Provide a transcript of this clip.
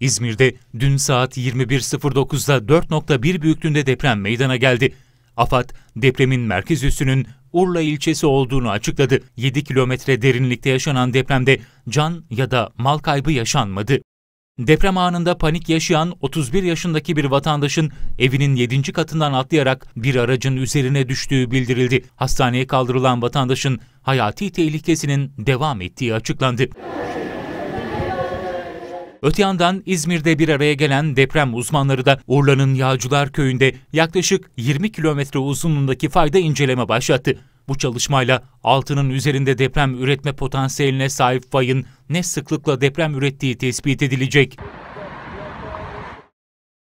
İzmir'de dün saat 21.09'da 4.1 büyüklüğünde deprem meydana geldi. AFAD, depremin merkez üssünün Urla ilçesi olduğunu açıkladı. 7 kilometre derinlikte yaşanan depremde can ya da mal kaybı yaşanmadı. Deprem anında panik yaşayan 31 yaşındaki bir vatandaşın evinin 7. katından atlayarak bir aracın üzerine düştüğü bildirildi. Hastaneye kaldırılan vatandaşın hayati tehlikesinin devam ettiği açıklandı. Öte yandan İzmir'de bir araya gelen deprem uzmanları da Urla'nın Yağcılar Köyü'nde yaklaşık 20 kilometre uzunluğundaki fayda inceleme başlattı. Bu çalışmayla altının üzerinde deprem üretme potansiyeline sahip fayın ne sıklıkla deprem ürettiği tespit edilecek.